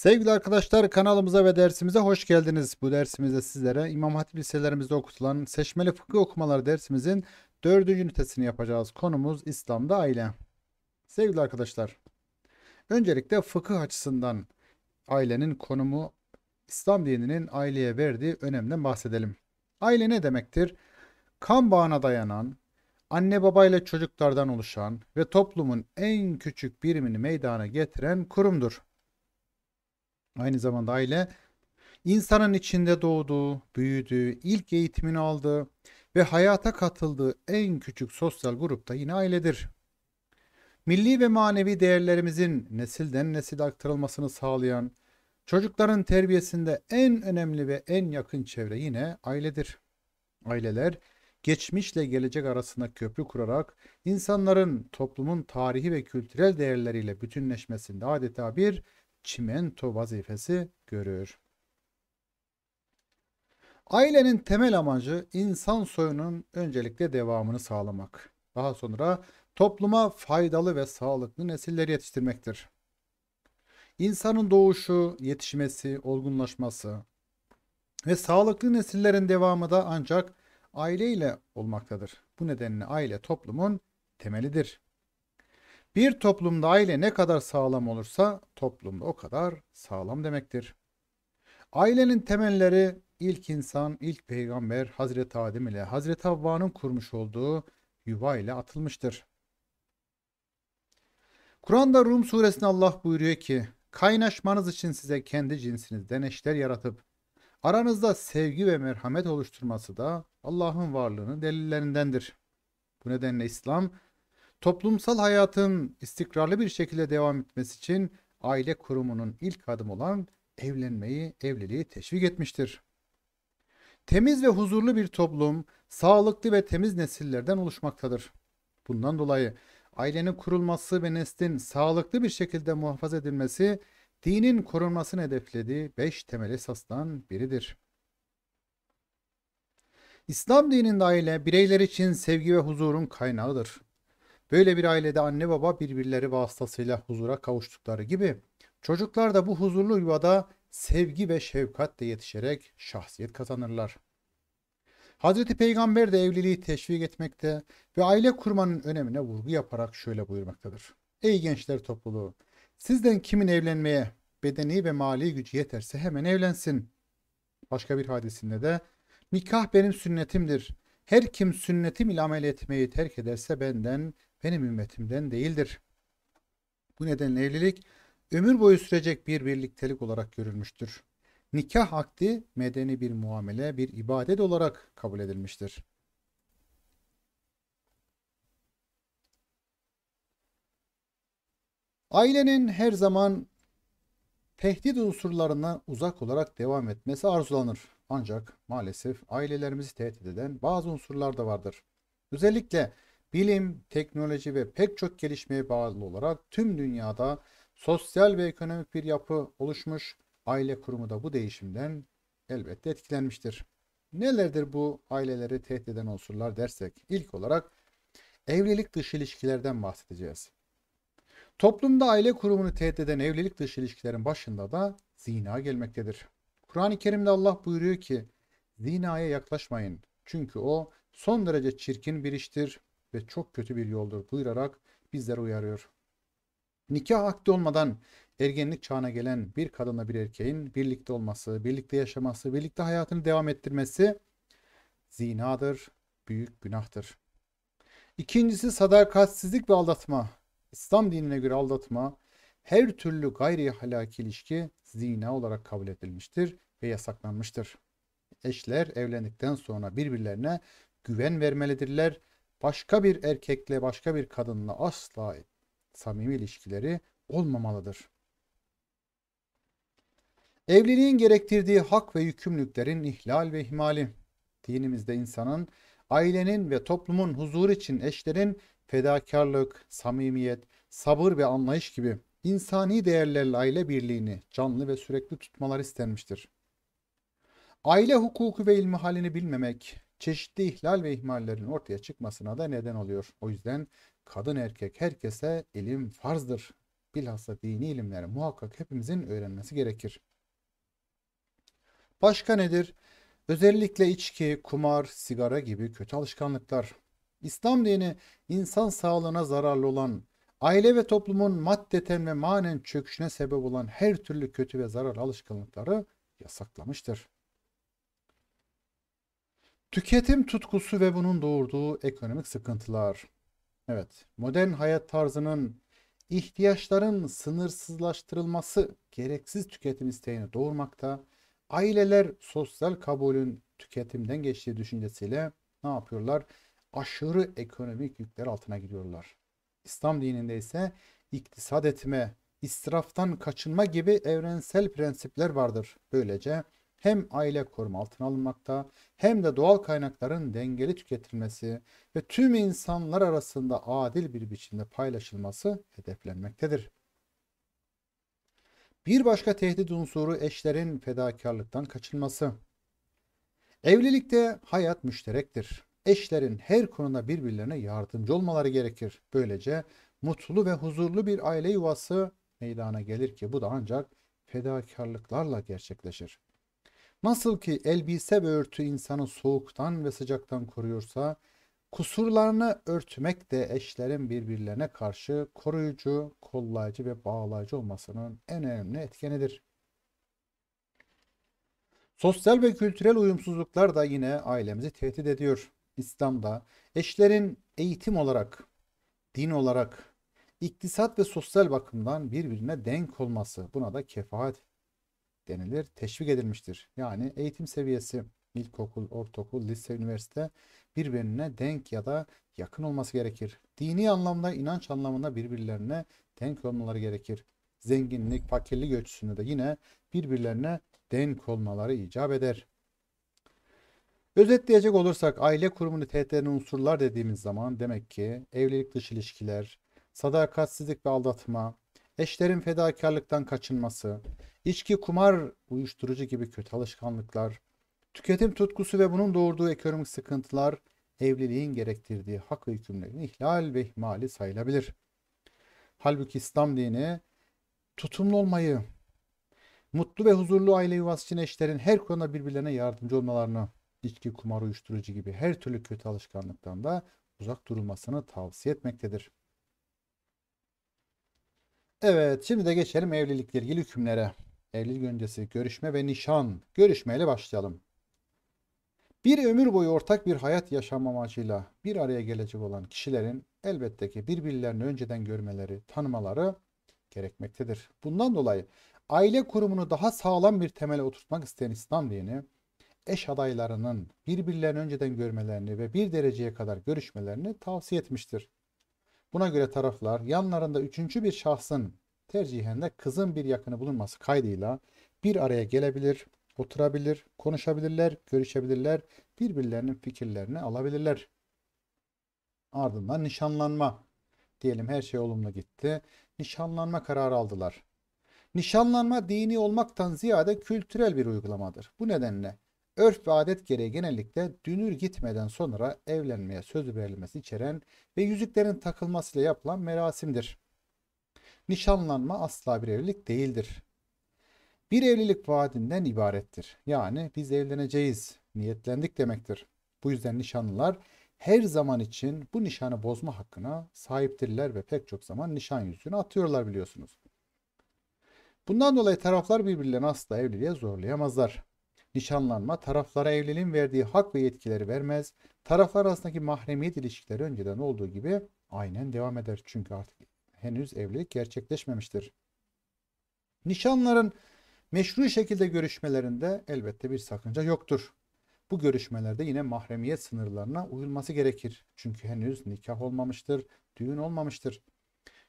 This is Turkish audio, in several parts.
Sevgili arkadaşlar kanalımıza ve dersimize hoş geldiniz. Bu dersimizde sizlere İmam Hatip liselerimizde okutulan seçmeli fıkıh okumaları dersimizin dördüncü ünitesini yapacağız. Konumuz İslam'da aile. Sevgili arkadaşlar öncelikle fıkıh açısından ailenin konumu İslam dininin aileye verdiği önemden bahsedelim. Aile ne demektir? Kan bağına dayanan, anne babayla çocuklardan oluşan ve toplumun en küçük birimini meydana getiren kurumdur. Aynı zamanda aile insanın içinde doğduğu, büyüdüğü, ilk eğitimini aldığı ve hayata katıldığı en küçük sosyal grupta yine ailedir. Milli ve manevi değerlerimizin nesilden nesile aktarılmasını sağlayan, çocukların terbiyesinde en önemli ve en yakın çevre yine ailedir. Aileler geçmişle gelecek arasında köprü kurarak insanların toplumun tarihi ve kültürel değerleriyle bütünleşmesinde adeta bir çimento vazifesi görür. Ailenin temel amacı insan soyunun öncelikle devamını sağlamak. Daha sonra topluma faydalı ve sağlıklı nesiller yetiştirmektir. İnsanın doğuşu, yetişmesi, olgunlaşması ve sağlıklı nesillerin devamı da ancak aileyle olmaktadır. Bu nedenle aile toplumun temelidir. Bir toplumda aile ne kadar sağlam olursa toplumda o kadar sağlam demektir. Ailenin temelleri ilk insan, ilk peygamber Hazreti Adem ile Hazreti Havva'nın kurmuş olduğu yuva ile atılmıştır. Kur'an'da Rum suresinde Allah buyuruyor ki kaynaşmanız için size kendi cinsinizden eşler yaratıp aranızda sevgi ve merhamet oluşturması da Allah'ın varlığının delillerindendir. Bu nedenle İslam Toplumsal hayatın istikrarlı bir şekilde devam etmesi için aile kurumunun ilk adım olan evlenmeyi, evliliği teşvik etmiştir. Temiz ve huzurlu bir toplum sağlıklı ve temiz nesillerden oluşmaktadır. Bundan dolayı ailenin kurulması ve neslin sağlıklı bir şekilde muhafaza edilmesi dinin korunmasını hedeflediği beş temel esastan biridir. İslam dininde aile bireyler için sevgi ve huzurun kaynağıdır. Böyle bir ailede anne baba birbirleri vasıtasıyla huzura kavuştukları gibi çocuklar da bu huzurlu yuvada sevgi ve şefkatle yetişerek şahsiyet kazanırlar. Hazreti Peygamber de evliliği teşvik etmekte ve aile kurmanın önemine vurgu yaparak şöyle buyurmaktadır. Ey gençler topluluğu! Sizden kimin evlenmeye bedeni ve mali gücü yeterse hemen evlensin. Başka bir hadisinde de nikah benim sünnetimdir. Her kim sünnetim ile amel etmeyi terk ederse benden benim ümmetimden değildir. Bu nedenle evlilik ömür boyu sürecek bir birliktelik olarak görülmüştür. Nikah akdi medeni bir muamele, bir ibadet olarak kabul edilmiştir. Ailenin her zaman tehdit unsurlarından uzak olarak devam etmesi arzulanır. Ancak maalesef ailelerimizi tehdit eden bazı unsurlar da vardır. Özellikle bilim, teknoloji ve pek çok gelişmeye bağlı olarak tüm dünyada sosyal ve ekonomik bir yapı oluşmuş. Aile kurumu da bu değişimden elbette etkilenmiştir. Nelerdir bu aileleri tehdit eden unsurlar dersek İlk olarak evlilik dışı ilişkilerden bahsedeceğiz. Toplumda aile kurumunu tehdit eden evlilik dışı ilişkilerin başında da zina gelmektedir. Kur'an-ı Kerim'de Allah buyuruyor ki zinaya yaklaşmayın çünkü o son derece çirkin bir iştir ve çok kötü bir yoldur buyurarak bizleri uyarıyor. Nikah akdi olmadan ergenlik çağına gelen bir kadınla bir erkeğin birlikte olması, birlikte yaşaması, birlikte hayatını devam ettirmesi zinadır, büyük günahtır. İkincisi sadakatsizlik ve aldatma. İslam dinine göre aldatma her türlü gayri halaki ilişki zina olarak kabul edilmiştir ve yasaklanmıştır. Eşler evlendikten sonra birbirlerine güven vermelidirler başka bir erkekle başka bir kadınla asla samimi ilişkileri olmamalıdır. Evliliğin gerektirdiği hak ve yükümlülüklerin ihlal ve ihmali. Dinimizde insanın, ailenin ve toplumun huzuru için eşlerin fedakarlık, samimiyet, sabır ve anlayış gibi insani değerlerle aile birliğini canlı ve sürekli tutmaları istenmiştir. Aile hukuku ve ilmihalini bilmemek, çeşitli ihlal ve ihmallerin ortaya çıkmasına da neden oluyor. O yüzden kadın erkek herkese ilim farzdır. Bilhassa dini ilimleri muhakkak hepimizin öğrenmesi gerekir. Başka nedir? Özellikle içki, kumar, sigara gibi kötü alışkanlıklar. İslam dini insan sağlığına zararlı olan, aile ve toplumun maddeten ve manen çöküşüne sebep olan her türlü kötü ve zararlı alışkanlıkları yasaklamıştır. Tüketim tutkusu ve bunun doğurduğu ekonomik sıkıntılar. Evet, modern hayat tarzının ihtiyaçların sınırsızlaştırılması gereksiz tüketim isteğini doğurmakta. Aileler sosyal kabulün tüketimden geçtiği düşüncesiyle ne yapıyorlar? Aşırı ekonomik yükler altına giriyorlar. İslam dininde ise iktisat etme, israftan kaçınma gibi evrensel prensipler vardır. Böylece hem aile koruma altına alınmakta hem de doğal kaynakların dengeli tüketilmesi ve tüm insanlar arasında adil bir biçimde paylaşılması hedeflenmektedir. Bir başka tehdit unsuru eşlerin fedakarlıktan kaçınması. Evlilikte hayat müşterektir. Eşlerin her konuda birbirlerine yardımcı olmaları gerekir. Böylece mutlu ve huzurlu bir aile yuvası meydana gelir ki bu da ancak fedakarlıklarla gerçekleşir. Nasıl ki elbise ve örtü insanı soğuktan ve sıcaktan koruyorsa, kusurlarını örtmek de eşlerin birbirlerine karşı koruyucu, kollayıcı ve bağlayıcı olmasının en önemli etkenidir. Sosyal ve kültürel uyumsuzluklar da yine ailemizi tehdit ediyor. İslam'da eşlerin eğitim olarak, din olarak, iktisat ve sosyal bakımdan birbirine denk olması buna da kefaat denilir. Teşvik edilmiştir. Yani eğitim seviyesi ilkokul, ortaokul, lise, üniversite birbirine denk ya da yakın olması gerekir. Dini anlamda, inanç anlamında birbirlerine denk olmaları gerekir. Zenginlik, fakirlik ölçüsünde de yine birbirlerine denk olmaları icap eder. Özetleyecek olursak aile kurumunu tehdit eden unsurlar dediğimiz zaman demek ki evlilik dışı ilişkiler, sadakatsizlik ve aldatma, eşlerin fedakarlıktan kaçınması, içki, kumar, uyuşturucu gibi kötü alışkanlıklar, tüketim tutkusu ve bunun doğurduğu ekonomik sıkıntılar evliliğin gerektirdiği hak ve ihlal ve ihmali sayılabilir. Halbuki İslam dini tutumlu olmayı, mutlu ve huzurlu aile yuvası için eşlerin her konuda birbirlerine yardımcı olmalarını, içki, kumar, uyuşturucu gibi her türlü kötü alışkanlıktan da uzak durulmasını tavsiye etmektedir. Evet şimdi de geçelim evlilikle ilgili hükümlere. Evlilik öncesi görüşme ve nişan. Görüşmeyle başlayalım. Bir ömür boyu ortak bir hayat yaşam amacıyla bir araya gelecek olan kişilerin elbette ki birbirlerini önceden görmeleri, tanımaları gerekmektedir. Bundan dolayı aile kurumunu daha sağlam bir temele oturtmak isteyen İslam dini, eş adaylarının birbirlerini önceden görmelerini ve bir dereceye kadar görüşmelerini tavsiye etmiştir. Buna göre taraflar yanlarında üçüncü bir şahsın tercihinde kızın bir yakını bulunması kaydıyla bir araya gelebilir, oturabilir, konuşabilirler, görüşebilirler, birbirlerinin fikirlerini alabilirler. Ardından nişanlanma. Diyelim her şey olumlu gitti. Nişanlanma kararı aldılar. Nişanlanma dini olmaktan ziyade kültürel bir uygulamadır. Bu nedenle Örf ve adet gereği genellikle dünür gitmeden sonra evlenmeye söz verilmesi içeren ve yüzüklerin takılmasıyla yapılan merasimdir. Nişanlanma asla bir evlilik değildir. Bir evlilik vaadinden ibarettir. Yani biz evleneceğiz, niyetlendik demektir. Bu yüzden nişanlılar her zaman için bu nişanı bozma hakkına sahiptirler ve pek çok zaman nişan yüzüğünü atıyorlar biliyorsunuz. Bundan dolayı taraflar birbirlerini asla evliliğe zorlayamazlar. Nişanlanma taraflara evliliğin verdiği hak ve yetkileri vermez. Taraflar arasındaki mahremiyet ilişkileri önceden olduğu gibi aynen devam eder. Çünkü artık henüz evlilik gerçekleşmemiştir. Nişanların meşru şekilde görüşmelerinde elbette bir sakınca yoktur. Bu görüşmelerde yine mahremiyet sınırlarına uyulması gerekir. Çünkü henüz nikah olmamıştır, düğün olmamıştır.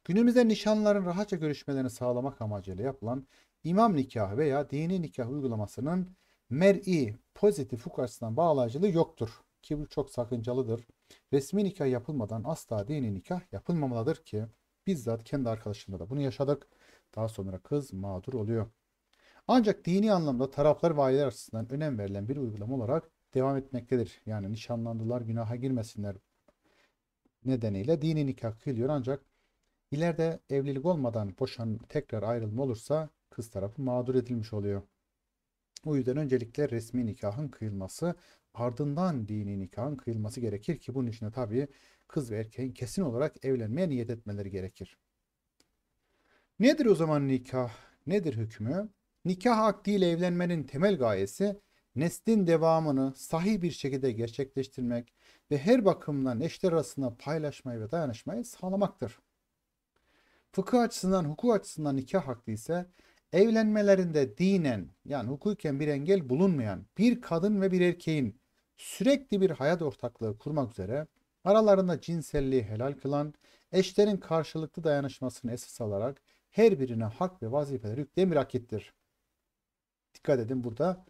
Günümüzde nişanların rahatça görüşmelerini sağlamak amacıyla yapılan imam nikahı veya dini nikah uygulamasının mer'i pozitif hukuk açısından bağlayıcılığı yoktur. Ki bu çok sakıncalıdır. Resmi nikah yapılmadan asla dini nikah yapılmamalıdır ki bizzat kendi arkadaşımda da bunu yaşadık. Daha sonra kız mağdur oluyor. Ancak dini anlamda taraflar ve aileler açısından önem verilen bir uygulama olarak devam etmektedir. Yani nişanlandılar günaha girmesinler nedeniyle dini nikah kılıyor ancak ileride evlilik olmadan boşan tekrar ayrılma olursa kız tarafı mağdur edilmiş oluyor. O yüzden öncelikle resmi nikahın kıyılması ardından dini nikahın kıyılması gerekir ki bunun için de tabii kız ve erkeğin kesin olarak evlenmeye niyet etmeleri gerekir. Nedir o zaman nikah? Nedir hükmü? Nikah akdiyle evlenmenin temel gayesi neslin devamını sahih bir şekilde gerçekleştirmek ve her bakımdan eşler arasında paylaşmayı ve dayanışmayı sağlamaktır. Fıkıh açısından, hukuk açısından nikah hakkı ise evlenmelerinde dinen yani hukuken bir engel bulunmayan bir kadın ve bir erkeğin sürekli bir hayat ortaklığı kurmak üzere aralarında cinselliği helal kılan, eşlerin karşılıklı dayanışmasını esas alarak her birine hak ve vazifeler yüklemir bir akittir. Dikkat edin burada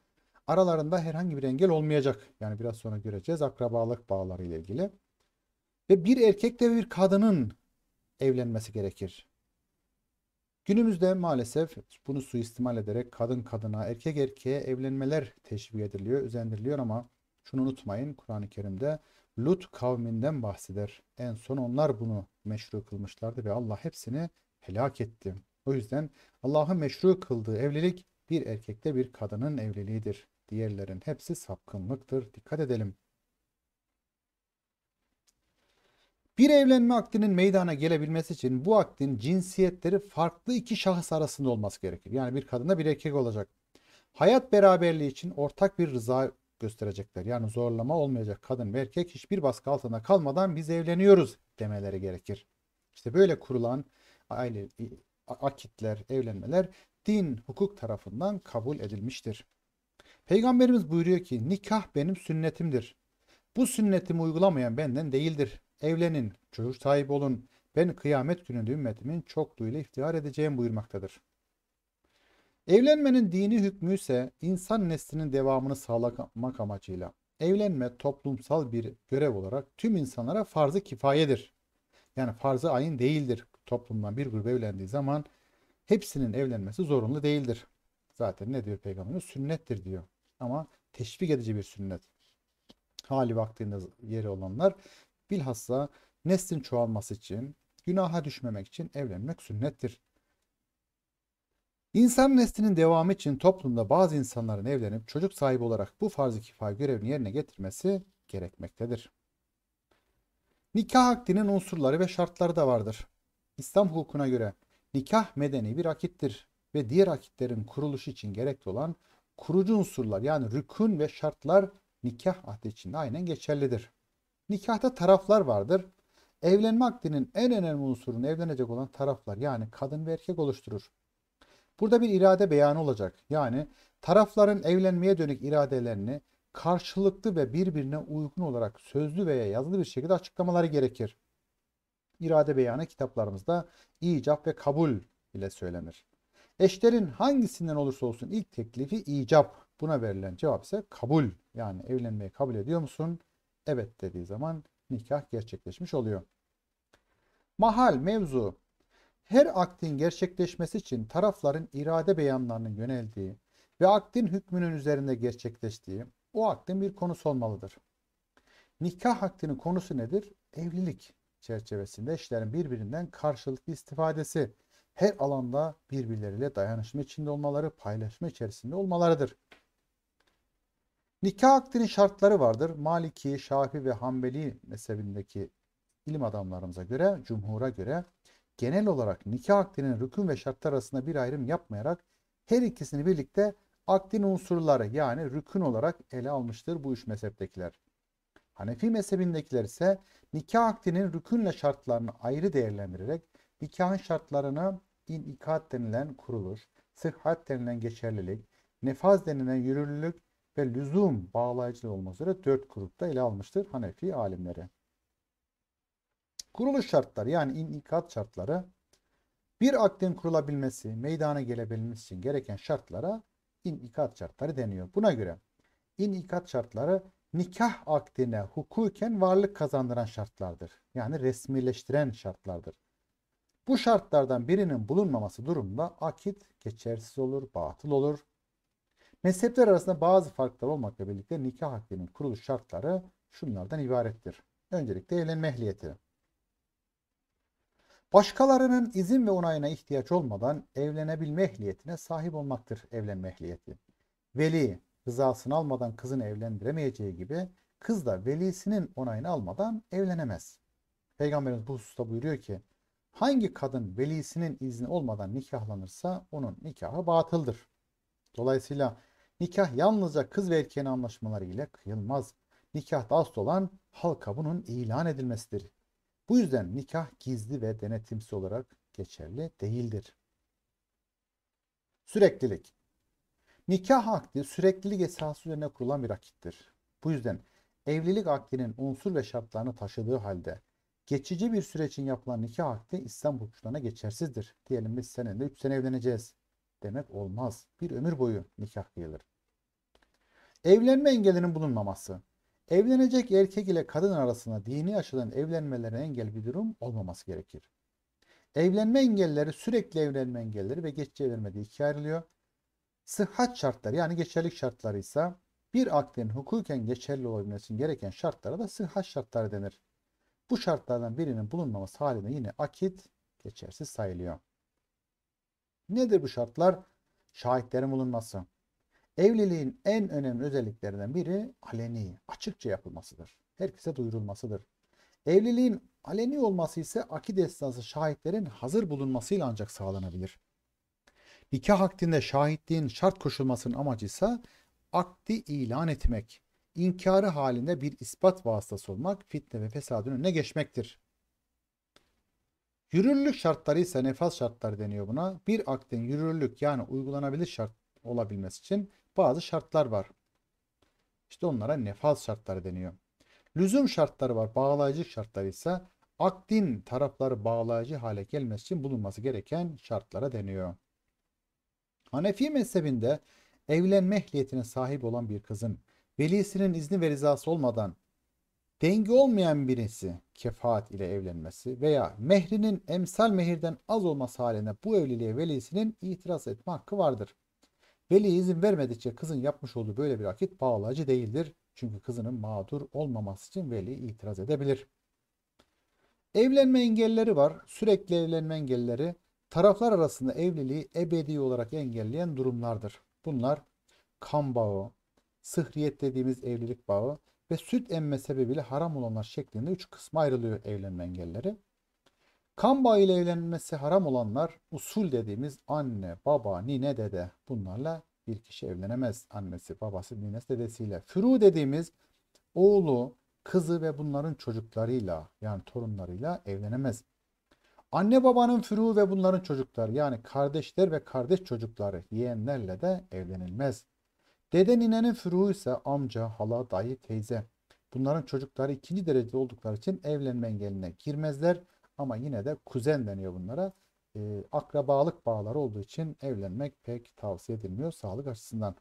aralarında herhangi bir engel olmayacak. Yani biraz sonra göreceğiz akrabalık bağları ile ilgili. Ve bir erkekle bir kadının evlenmesi gerekir. Günümüzde maalesef bunu suistimal ederek kadın kadına, erkek erkeğe evlenmeler teşvik ediliyor, özendiriliyor ama şunu unutmayın Kur'an-ı Kerim'de Lut kavminden bahseder. En son onlar bunu meşru kılmışlardı ve Allah hepsini helak etti. O yüzden Allah'ın meşru kıldığı evlilik bir erkekte bir kadının evliliğidir. Diğerlerin hepsi sapkınlıktır. Dikkat edelim. Bir evlenme aktinin meydana gelebilmesi için bu aktin cinsiyetleri farklı iki şahıs arasında olması gerekir. Yani bir kadında bir erkek olacak. Hayat beraberliği için ortak bir rıza gösterecekler. Yani zorlama olmayacak kadın ve erkek hiçbir baskı altında kalmadan biz evleniyoruz demeleri gerekir. İşte böyle kurulan aile akitler, evlenmeler din, hukuk tarafından kabul edilmiştir. Peygamberimiz buyuruyor ki nikah benim sünnetimdir. Bu sünnetimi uygulamayan benden değildir evlenin, çocuk sahibi olun. Ben kıyamet gününde ümmetimin çokluğuyla iftihar edeceğim buyurmaktadır. Evlenmenin dini hükmü ise insan neslinin devamını sağlamak amacıyla evlenme toplumsal bir görev olarak tüm insanlara farzı kifayedir. Yani farzı ayın değildir. Toplumdan bir grup evlendiği zaman hepsinin evlenmesi zorunlu değildir. Zaten ne diyor Peygamberimiz? Sünnettir diyor. Ama teşvik edici bir sünnet. Hali vaktinde yeri olanlar Bilhassa neslin çoğalması için, günaha düşmemek için evlenmek sünnettir. İnsan neslinin devamı için toplumda bazı insanların evlenip çocuk sahibi olarak bu farz-ı kifaya görevini yerine getirmesi gerekmektedir. Nikah akdinin unsurları ve şartları da vardır. İslam hukukuna göre nikah medeni bir akittir ve diğer akitlerin kuruluşu için gerekli olan kurucu unsurlar yani rükün ve şartlar nikah ahdi için aynen geçerlidir. Nikahta taraflar vardır. Evlenme akdinin en önemli unsurunu evlenecek olan taraflar yani kadın ve erkek oluşturur. Burada bir irade beyanı olacak. Yani tarafların evlenmeye dönük iradelerini karşılıklı ve birbirine uygun olarak sözlü veya yazılı bir şekilde açıklamaları gerekir. İrade beyanı kitaplarımızda icap ve kabul ile söylenir. Eşlerin hangisinden olursa olsun ilk teklifi icap. Buna verilen cevap ise kabul. Yani evlenmeyi kabul ediyor musun? evet dediği zaman nikah gerçekleşmiş oluyor. Mahal mevzu her aktin gerçekleşmesi için tarafların irade beyanlarının yöneldiği ve aktin hükmünün üzerinde gerçekleştiği o aktin bir konusu olmalıdır. Nikah aktinin konusu nedir? Evlilik çerçevesinde işlerin birbirinden karşılıklı istifadesi, her alanda birbirleriyle dayanışma içinde olmaları, paylaşma içerisinde olmalarıdır. Nikah akdinin şartları vardır. Maliki, Şafi ve Hanbeli mezhebindeki ilim adamlarımıza göre, cumhura göre genel olarak nikah akdinin rükün ve şartlar arasında bir ayrım yapmayarak her ikisini birlikte akdin unsurları yani rükün olarak ele almıştır bu üç mezheptekiler. Hanefi mezhebindekiler ise nikah akdinin rükünle şartlarını ayrı değerlendirerek nikahın şartlarına inikat denilen kuruluş, sıhhat denilen geçerlilik, nefaz denilen yürürlülük ve lüzum bağlayıcı olmak üzere dört grupta ele almıştır Hanefi alimleri. Kuruluş şartları yani inikat şartları bir akdin kurulabilmesi, meydana gelebilmesi için gereken şartlara inikat şartları deniyor. Buna göre inikat şartları nikah akdine hukuken varlık kazandıran şartlardır. Yani resmileştiren şartlardır. Bu şartlardan birinin bulunmaması durumda akit geçersiz olur, batıl olur. Mezhepler arasında bazı farklar olmakla birlikte nikah akdinin kuruluş şartları şunlardan ibarettir. Öncelikle evlenme ehliyeti. Başkalarının izin ve onayına ihtiyaç olmadan evlenebilme ehliyetine sahip olmaktır evlenme ehliyeti. Veli rızasını almadan kızını evlendiremeyeceği gibi kız da velisinin onayını almadan evlenemez. Peygamberimiz bu hususta buyuruyor ki hangi kadın velisinin izni olmadan nikahlanırsa onun nikahı batıldır. Dolayısıyla Nikah yalnızca kız ve erkeğin anlaşmaları ile kıyılmaz. Nikahta asıl olan halka bunun ilan edilmesidir. Bu yüzden nikah gizli ve denetimsiz olarak geçerli değildir. Süreklilik Nikah akdi süreklilik esası üzerine kurulan bir akittir. Bu yüzden evlilik akdinin unsur ve şartlarını taşıdığı halde geçici bir süre için yapılan nikah akdi İslam hukuklarına geçersizdir. Diyelim biz senede 3 sene evleneceğiz demek olmaz. Bir ömür boyu nikah kıyılır. Evlenme engelinin bulunmaması. Evlenecek erkek ile kadın arasında dini açıdan evlenmelerine engel bir durum olmaması gerekir. Evlenme engelleri sürekli evlenme engelleri ve geçici evlenme diye ikiye ayrılıyor. Sıhhat şartları yani geçerlik şartları ise bir akdin hukuken geçerli olabilmesi gereken şartlara da sıhhat şartları denir. Bu şartlardan birinin bulunmaması halinde yine akit geçersiz sayılıyor. Nedir bu şartlar? Şahitlerin bulunması, Evliliğin en önemli özelliklerinden biri aleni, açıkça yapılmasıdır. Herkese duyurulmasıdır. Evliliğin aleni olması ise akide esnası şahitlerin hazır bulunmasıyla ancak sağlanabilir. Nikah akdinde şahitliğin şart koşulmasının amacı ise akdi ilan etmek, inkarı halinde bir ispat vasıtası olmak, fitne ve fesadın önüne geçmektir. Yürürlük şartları ise nefas şartları deniyor buna. Bir akdin yürürlük yani uygulanabilir şart olabilmesi için bazı şartlar var. İşte onlara nefaz şartları deniyor. Lüzum şartları var. Bağlayıcı şartlar ise akdin tarafları bağlayıcı hale gelmesi için bulunması gereken şartlara deniyor. Hanefi mezhebinde evlenme ehliyetine sahip olan bir kızın velisinin izni ve rızası olmadan dengi olmayan birisi kefaat ile evlenmesi veya mehrinin emsal mehirden az olması halinde bu evliliğe velisinin itiraz etme hakkı vardır. Veli izin vermedikçe kızın yapmış olduğu böyle bir akit bağlayıcı değildir. Çünkü kızının mağdur olmaması için veli itiraz edebilir. Evlenme engelleri var. Sürekli evlenme engelleri taraflar arasında evliliği ebedi olarak engelleyen durumlardır. Bunlar kan bağı, sıhriyet dediğimiz evlilik bağı ve süt emme sebebiyle haram olanlar şeklinde üç kısma ayrılıyor evlenme engelleri. Kan bağı ile evlenmesi haram olanlar usul dediğimiz anne, baba, nine, dede bunlarla bir kişi evlenemez. Annesi, babası, ninesi, dedesiyle. Furu dediğimiz oğlu, kızı ve bunların çocuklarıyla yani torunlarıyla evlenemez. Anne babanın furu ve bunların çocukları yani kardeşler ve kardeş çocukları yeğenlerle de evlenilmez. Dede ninenin furu ise amca, hala, dayı, teyze. Bunların çocukları ikinci derecede oldukları için evlenme engeline girmezler. Ama yine de kuzen deniyor bunlara. E, akrabalık bağları olduğu için evlenmek pek tavsiye edilmiyor sağlık açısından.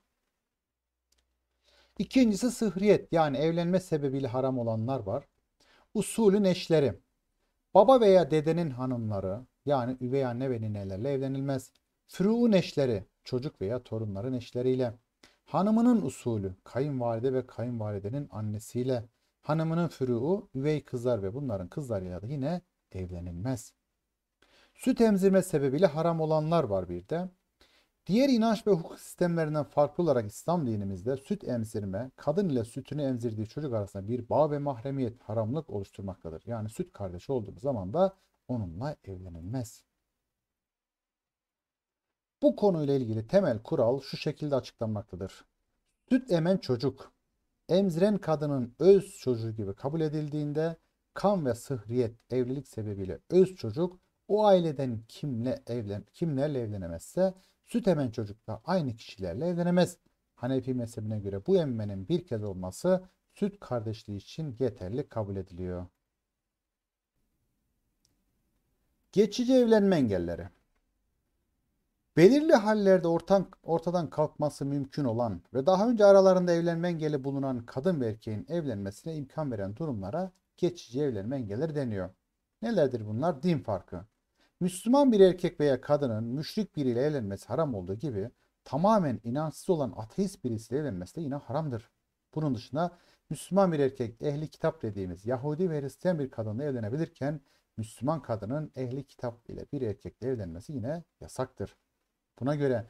İkincisi sıhriyet yani evlenme sebebiyle haram olanlar var. Usulün eşleri. Baba veya dedenin hanımları yani üvey anne ve ninelerle evlenilmez. Fürûn eşleri çocuk veya torunların eşleriyle. Hanımının usulü kayınvalide ve kayınvalidenin annesiyle. Hanımının fürûu üvey kızlar ve bunların kızlarıyla da yine evlenilmez. Süt emzirme sebebiyle haram olanlar var bir de. Diğer inanç ve hukuk sistemlerinden farklı olarak İslam dinimizde süt emzirme, kadın ile sütünü emzirdiği çocuk arasında bir bağ ve mahremiyet, haramlık oluşturmaktadır. Yani süt kardeşi olduğumuz zaman da onunla evlenilmez. Bu konuyla ilgili temel kural şu şekilde açıklanmaktadır. Süt emen çocuk, emziren kadının öz çocuğu gibi kabul edildiğinde kan ve sıhriyet evlilik sebebiyle öz çocuk o aileden kimle evlen kimlerle evlenemezse süt emen çocuk da aynı kişilerle evlenemez. Hanefi mezhebine göre bu emmenin bir kez olması süt kardeşliği için yeterli kabul ediliyor. Geçici evlenme engelleri. Belirli hallerde ortam, ortadan kalkması mümkün olan ve daha önce aralarında evlenme engeli bulunan kadın ve erkeğin evlenmesine imkan veren durumlara geçici evlenme engeller deniyor. Nelerdir bunlar? Din farkı. Müslüman bir erkek veya kadının müşrik biriyle evlenmesi haram olduğu gibi tamamen inançsız olan ateist birisiyle evlenmesi de yine haramdır. Bunun dışında Müslüman bir erkek ehli kitap dediğimiz Yahudi ve Hristiyan bir kadınla evlenebilirken Müslüman kadının ehli kitap ile bir erkekle evlenmesi yine yasaktır. Buna göre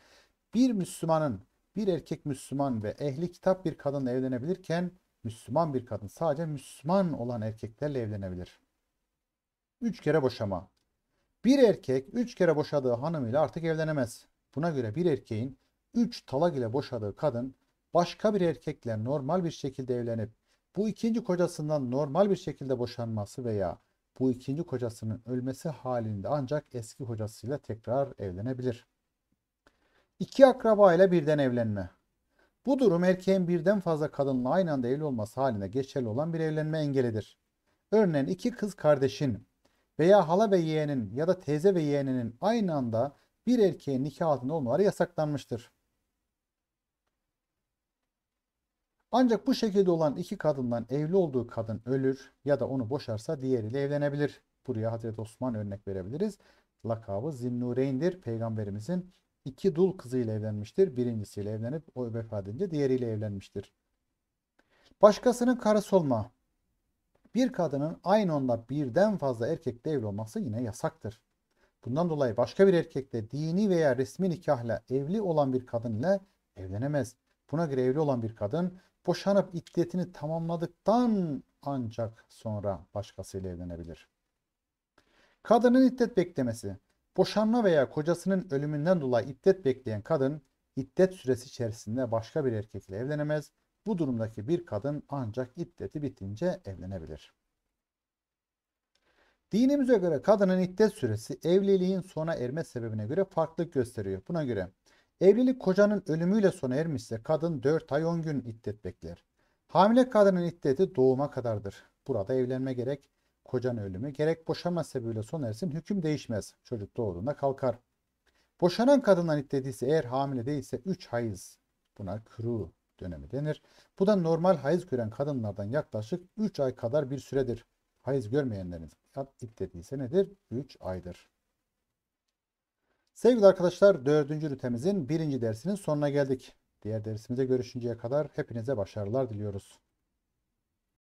bir Müslümanın bir erkek Müslüman ve ehli kitap bir kadınla evlenebilirken Müslüman bir kadın sadece Müslüman olan erkeklerle evlenebilir. Üç kere boşama. Bir erkek üç kere boşadığı hanımıyla artık evlenemez. Buna göre bir erkeğin üç talak ile boşadığı kadın başka bir erkekle normal bir şekilde evlenip bu ikinci kocasından normal bir şekilde boşanması veya bu ikinci kocasının ölmesi halinde ancak eski kocasıyla tekrar evlenebilir. İki akraba ile birden evlenme. Bu durum erkeğin birden fazla kadınla aynı anda evli olması halinde geçerli olan bir evlenme engelidir. Örneğin iki kız kardeşin veya hala ve yeğenin ya da teyze ve yeğeninin aynı anda bir erkeğin nikah altında olmaları yasaklanmıştır. Ancak bu şekilde olan iki kadından evli olduğu kadın ölür ya da onu boşarsa diğeriyle evlenebilir. Buraya Hazreti Osman örnek verebiliriz. Lakabı Zinnureyn'dir. Peygamberimizin iki dul kızıyla evlenmiştir. Birincisiyle evlenip o vefat edince diğeriyle evlenmiştir. Başkasının karısı olma. Bir kadının aynı onda birden fazla erkekle evli olması yine yasaktır. Bundan dolayı başka bir erkekle dini veya resmi nikahla evli olan bir kadın ile evlenemez. Buna göre evli olan bir kadın boşanıp iddetini tamamladıktan ancak sonra başkasıyla evlenebilir. Kadının iddet beklemesi. Boşanma veya kocasının ölümünden dolayı iddet bekleyen kadın iddet süresi içerisinde başka bir erkekle evlenemez. Bu durumdaki bir kadın ancak iddeti bitince evlenebilir. Dinimize göre kadının iddet süresi evliliğin sona erme sebebine göre farklı gösteriyor. Buna göre evlilik kocanın ölümüyle sona ermişse kadın 4 ay 10 gün iddet bekler. Hamile kadının iddeti doğuma kadardır. Burada evlenme gerek kocan ölümü gerek boşama sebebiyle son ersin hüküm değişmez. Çocuk doğduğunda kalkar. Boşanan kadından iddetiyse eğer hamile değilse 3 hayız buna kuru dönemi denir. Bu da normal hayız gören kadınlardan yaklaşık 3 ay kadar bir süredir. Hayız görmeyenlerin iddeti nedir? 3 aydır. Sevgili arkadaşlar 4. ütemizin 1. dersinin sonuna geldik. Diğer dersimize görüşünceye kadar hepinize başarılar diliyoruz.